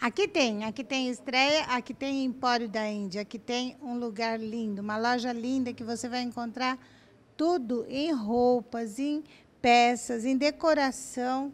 Aqui tem, aqui tem estreia, aqui tem Empório da Índia, aqui tem um lugar lindo, uma loja linda que você vai encontrar tudo em roupas, em peças, em decoração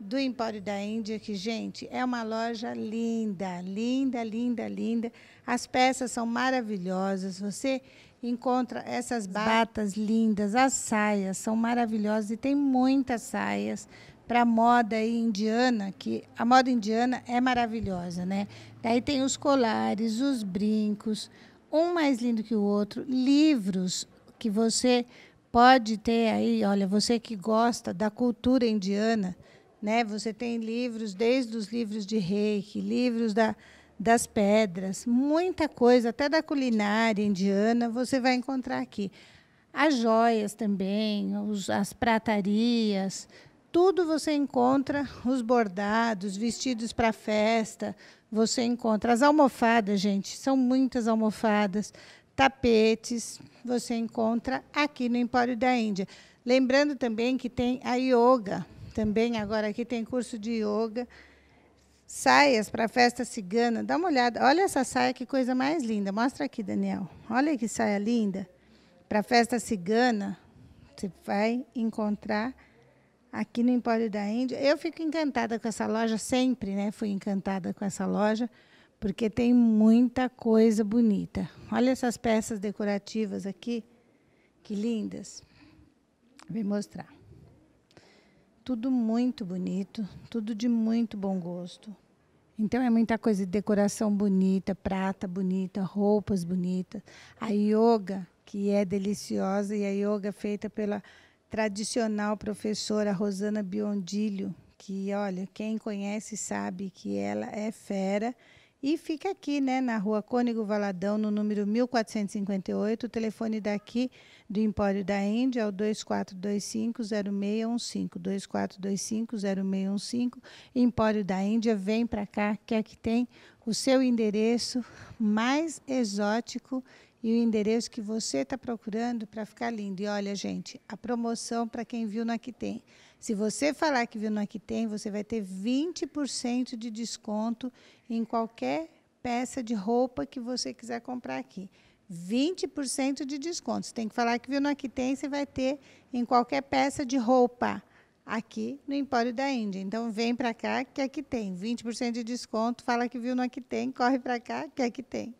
do Empório da Índia, que, gente, é uma loja linda, linda, linda, linda. As peças são maravilhosas. Você encontra essas batas lindas, as saias são maravilhosas e tem muitas saias para a moda indiana, que a moda indiana é maravilhosa, né? Daí tem os colares, os brincos, um mais lindo que o outro, livros que você pode ter aí, olha, você que gosta da cultura indiana, né? Você tem livros desde os livros de reiki, livros da das pedras, muita coisa, até da culinária indiana, você vai encontrar aqui. As joias também, os, as pratarias, tudo você encontra os bordados, vestidos para festa, você encontra as almofadas, gente, são muitas almofadas, tapetes, você encontra aqui no Empório da Índia. Lembrando também que tem a yoga, também agora aqui tem curso de yoga. Saias para festa cigana, dá uma olhada. Olha essa saia, que coisa mais linda. Mostra aqui, Daniel. Olha que saia linda. Para festa cigana, você vai encontrar aqui no Empório da Índia. Eu fico encantada com essa loja sempre, né? Fui encantada com essa loja porque tem muita coisa bonita. Olha essas peças decorativas aqui, que lindas. Vou mostrar. Tudo muito bonito, tudo de muito bom gosto. Então é muita coisa de decoração bonita, prata bonita, roupas bonitas. A yoga, que é deliciosa, e a yoga feita pela tradicional professora Rosana Biondilho, que, olha, quem conhece sabe que ela é fera. E fica aqui, né, na rua Cônigo Valadão, no número 1458. O telefone daqui do Empório da Índia é o 2425-0615. 2425-0615. Empório da Índia, vem para cá, que aqui tem o seu endereço mais exótico e o endereço que você está procurando para ficar lindo. E olha, gente, a promoção para quem viu no Aqui Tem. Se você falar que viu no Aqui Tem, você vai ter 20% de desconto em qualquer peça de roupa que você quiser comprar aqui. 20% de desconto. Você tem que falar que viu no Aqui Tem, você vai ter em qualquer peça de roupa aqui no Empório da Índia. Então, vem para cá que aqui tem. 20% de desconto, fala que viu no Aqui Tem, corre para cá que aqui tem.